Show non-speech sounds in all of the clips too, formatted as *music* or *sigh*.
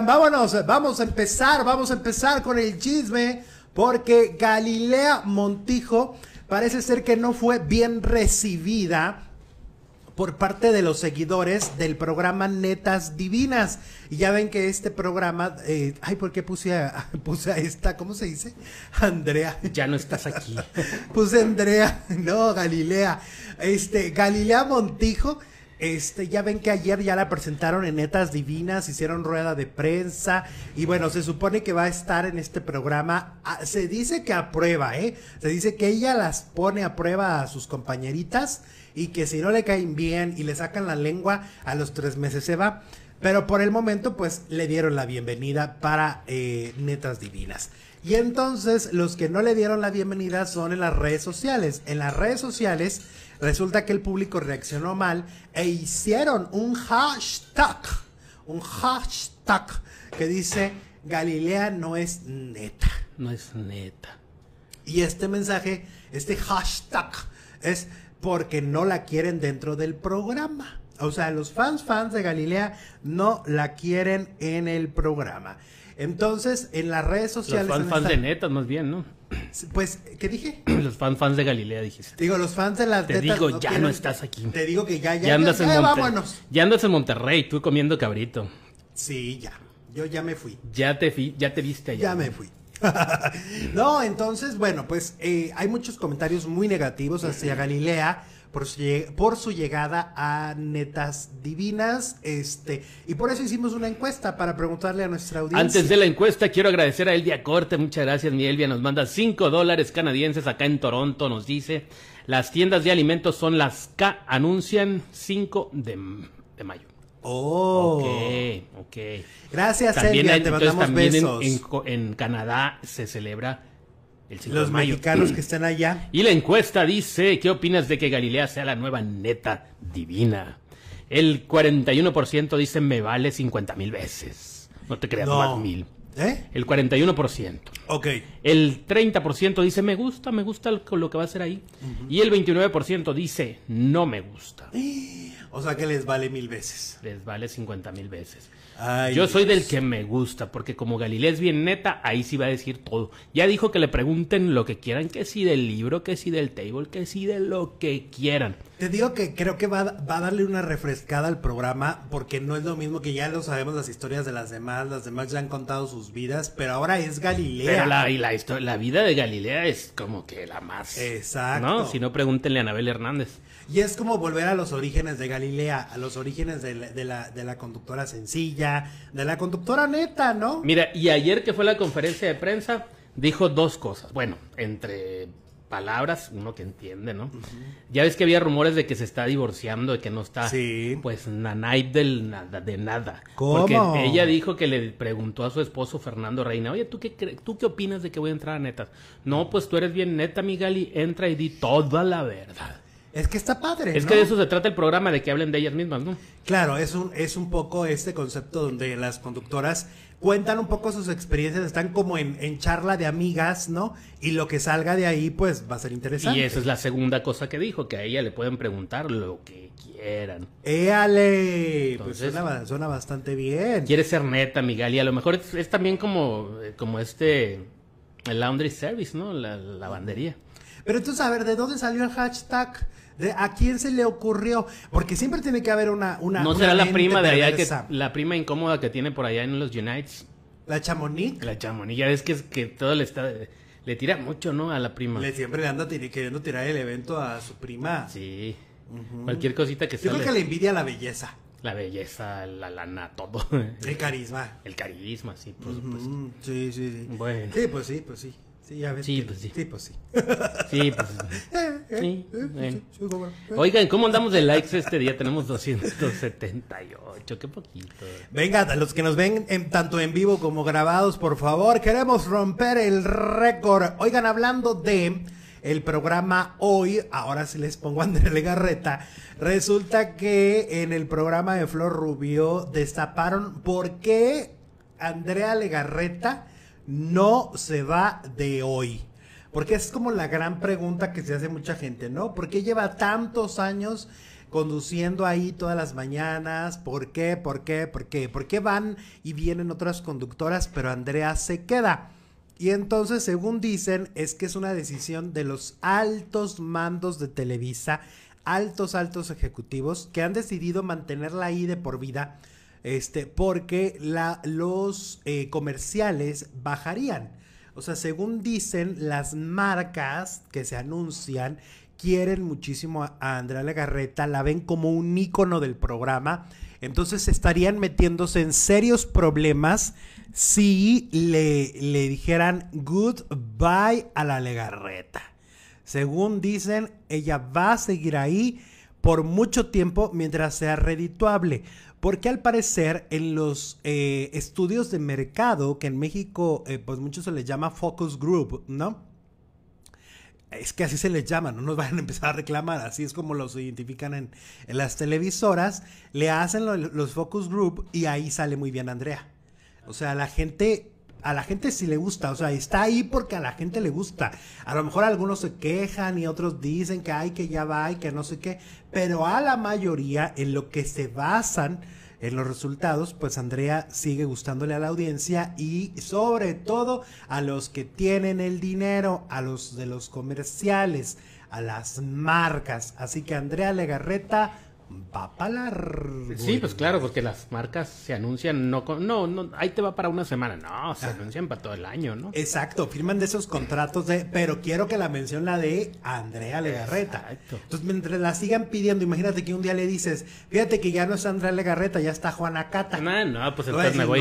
vámonos, vamos a empezar, vamos a empezar con el chisme, porque Galilea Montijo parece ser que no fue bien recibida por parte de los seguidores del programa Netas Divinas. Y ya ven que este programa, eh, ay, ¿por qué puse *laughs* puse esta, ¿cómo se dice? Andrea. Ya no estás aquí. *laughs* puse Andrea, *laughs* no, Galilea. Este, Galilea Montijo este, ya ven que ayer ya la presentaron en Netas Divinas, hicieron rueda de prensa y bueno, se supone que va a estar en este programa. Ah, se dice que a prueba, ¿eh? Se dice que ella las pone a prueba a sus compañeritas y que si no le caen bien y le sacan la lengua, a los tres meses se va. Pero por el momento, pues le dieron la bienvenida para eh, Netas Divinas. Y entonces, los que no le dieron la bienvenida son en las redes sociales. En las redes sociales Resulta que el público reaccionó mal e hicieron un hashtag, un hashtag que dice Galilea no es neta. No es neta. Y este mensaje, este hashtag, es porque no la quieren dentro del programa. O sea, los fans fans de Galilea no la quieren en el programa. Entonces, en las redes sociales. Los fan, fans de netas, más bien, ¿no? Pues, ¿qué dije? *clears throat* Los fan, fans de Galilea, dijiste. Digo, los fans de las Te digo, ya no estás aquí. Te digo que ya, ya. Ya andas, ya, en, andas en Monterrey, tú comiendo cabrito. Sí, ya. Yo ya me fui. Ya te, fui, ya te viste allá. Ya me fui. *laughs* no, entonces, bueno, pues eh, hay muchos comentarios muy negativos hacia *clears throat* Galilea por su, llegada a Netas Divinas. Este, y por eso hicimos una encuesta para preguntarle a nuestra audiencia. Antes de la encuesta, quiero agradecer a Elvia Corte. Muchas gracias, mi Elvia. Nos manda 5 dólares canadienses acá en Toronto, nos dice. Las tiendas de alimentos son las que anuncian 5 de, mayo. Oh. Ok, ok. Gracias, Elvia, te mandamos también En, en, en, Canadá se celebra los mexicanos que *clears throat* están allá. Y la encuesta dice, ¿qué opinas de que Galilea sea la nueva neta divina? El 41% dice, me vale 50 mil veces. No te creas, más mil. ¿Eh? El 41%. Ok. El 30% dice, me gusta, me gusta lo que va a hacer ahí. Y el 29% dice, no me gusta. Eh, o sea que les vale mil veces. Les vale cincuenta mil veces. Yo soy del que me gusta, porque como Galilea es bien neta, ahí sí va a decir todo. Ya dijo que le pregunten lo que quieran, que sí del libro, que sí del table, que si de lo que quieran. Te digo que creo que va, a darle una refrescada al programa porque no es lo mismo que ya lo sabemos las historias de las demás, las demás ya han contado sus vidas, pero ahora es Galilea. Pero la, y la, vida de Galilea es como que la más... Exacto. ¿no? Si no, pregúntenle a Anabel Hernández. Y es como volver a los orígenes de Galilea, a los orígenes de la, de la conductora sencilla, de la conductora neta, ¿no? Mira, y ayer que fue la conferencia de prensa, dijo dos cosas. Bueno, entre palabras, uno que entiende, ¿no? Ya ves que había rumores de que se está divorciando, de que no está, pues, nanay del nada, de nada. Porque ella dijo que le preguntó a su esposo Fernando Reina, oye, ¿tú qué, ¿tú qué opinas de que voy a entrar a netas? No, pues tú eres bien neta, Migali, entra y di toda la verdad. Es que está padre. Es que de eso se trata el programa, de que hablen de ellas mismas, ¿no? Claro, es un, es un poco este concepto donde las conductoras cuentan un poco sus experiencias, están como en, charla de amigas, ¿no? Y lo que salga de ahí, pues va a ser interesante. Y esa es la segunda cosa que dijo, que a ella le pueden preguntar lo que quieran. ¡Éale! pues suena, suena, bastante bien. Quiere ser neta, Miguel, y a lo mejor es, también como, eh, como este, el laundry service, ¿no? La, la lavandería. Pero entonces, a ver, ¿de dónde salió el hashtag? ¿A quién se le ocurrió? Porque siempre tiene que haber una. una no será la prima de allá que. La prima incómoda que tiene por allá en los Unites. La Chamonix. La Chamonix. Ya ves que, que todo le está. Le tira mucho, ¿no? A la prima. Le siempre le anda queriendo tirar el evento a su prima. Sí. Cualquier cosita que sea. Yo creo que le envidia la belleza. La belleza, la lana, todo. El carisma. El carisma, sí, Sí, sí, sí. Bueno. Sí, pues sí, pues sí. Este, sí, pues sí. Sí, pues sí. *laughs* Sí, pues sí. *laughs* Eh, eh, sí, eh, pues. sí, Oigan, ¿cómo andamos de likes este día? Tenemos 278, qué poquito. Venga, los que nos ven en, tanto en vivo como grabados, por favor, queremos romper el récord. Oigan, hablando de el programa hoy, ahora sí les pongo a Andrea Legarreta, resulta que en el programa de Flor Rubio destaparon por qué Andrea Legarreta no se va de hoy? Porque es como la gran pregunta que se hace mucha gente, ¿no? ¿Por qué lleva tantos años conduciendo ahí todas las mañanas? ¿Por qué? ¿Por qué? ¿Por qué? ¿Por qué van y vienen otras conductoras, pero Andrea se queda? Y entonces, según dicen, es que es una decisión de los altos mandos de Televisa, altos, altos ejecutivos, que han decidido mantenerla ahí de por vida este, porque la, los eh, comerciales bajarían. O sea, según dicen, las marcas que se anuncian quieren muchísimo a Andrea Legarreta, la ven como un ícono del programa. Entonces estarían metiéndose en serios problemas si le, le dijeran goodbye a la Legarreta. Según dicen, ella va a seguir ahí por mucho tiempo mientras sea redituable porque al parecer en los eh, estudios de mercado, que en México eh, pues mucho se les llama focus group, ¿no? Es que así se les llama, no nos *laughs* van a empezar a reclamar, así es como los identifican en, las televisoras, le hacen los focus group y ahí sale muy bien Andrea. O sea, la gente a la gente sí le gusta, o sea, está ahí porque a la gente le gusta. A lo mejor algunos se quejan y otros dicen que hay, que ya va y que no sé qué, pero a la mayoría en lo que se basan en los resultados, pues Andrea sigue gustándole a la audiencia y sobre todo a los que tienen el dinero, a los de los comerciales, a las marcas. Así que Andrea Legarreta va Sí, pues claro, porque las marcas se anuncian, no, no, no, ahí te va para una semana, no, se ah. anuncian para todo el año, ¿no? Exacto, firman de esos contratos de, pero quiero que la mención la de Andrea Legarreta. Entonces, mientras la sigan pidiendo, imagínate que un día le dices, fíjate que ya no es Andrea Legarreta, ya está Juana Cata. No, ah, no, pues entonces me voy.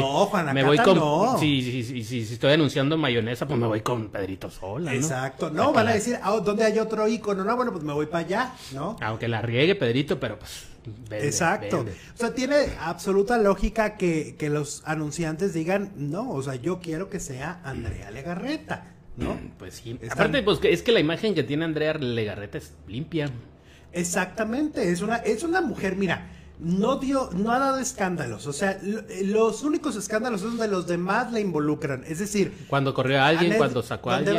me voy con, no. Si, si, si, estoy anunciando mayonesa, pues me voy con Pedrito Sola, Exacto, no, van a decir, ah, ¿dónde hay otro ícono? No, bueno, pues me voy para allá, ¿no? Aunque la riegue Pedrito, pero pues Exacto. O sea, tiene absoluta lógica que, los anunciantes digan, no, o sea, yo quiero que sea Andrea Legarreta, ¿no? Mm, pues sí. Aparte, pues es que la imagen que tiene Andrea Legarreta es limpia. Exactamente, es una, es una mujer, mira, no dio, no ha dado escándalos. O sea, eh, los únicos escándalos son de los demás la involucran. Es decir, cuando corrió a alguien, cuando sacó a alguien.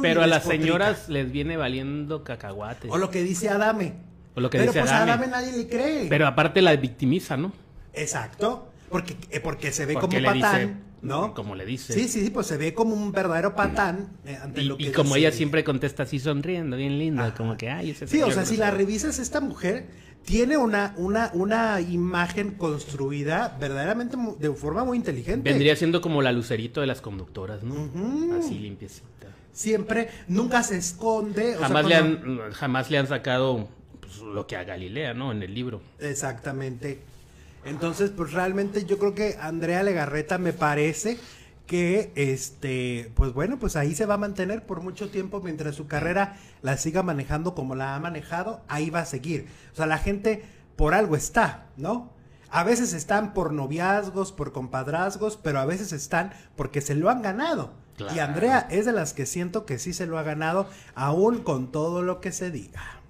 Pero a las señoras les viene valiendo cacahuates. O lo que dice Adame que Pero pues nadie le cree. Pero aparte la victimiza, ¿no? Exacto. Porque, eh, porque se ve como como patán. ¿No? Como le dice. Sí, sí, sí, pues se ve como un verdadero mm. patán eh, ante y, lo que Y como ella siempre contesta así sonriendo, bien linda, como que, ay, ese Sí, o sea, si la revisas, esta mujer tiene una, una, una imagen construida verdaderamente de forma muy inteligente. Vendría siendo como la lucerito de las conductoras, ¿no? Así limpiecita. Siempre, nunca se esconde. jamás le han sacado pues, lo que a Galilea, ¿no? En el libro. Exactamente. Entonces, pues realmente yo creo que Andrea Legarreta me parece que este, pues bueno, pues ahí se va a mantener por mucho tiempo mientras su carrera la siga manejando como la ha manejado, ahí va a seguir. O sea, la gente por algo está, ¿no? A veces están por noviazgos, por compadrazgos, pero a veces están porque se lo han ganado. Y Andrea es de las que siento que sí se lo ha ganado, aún con todo lo que se diga.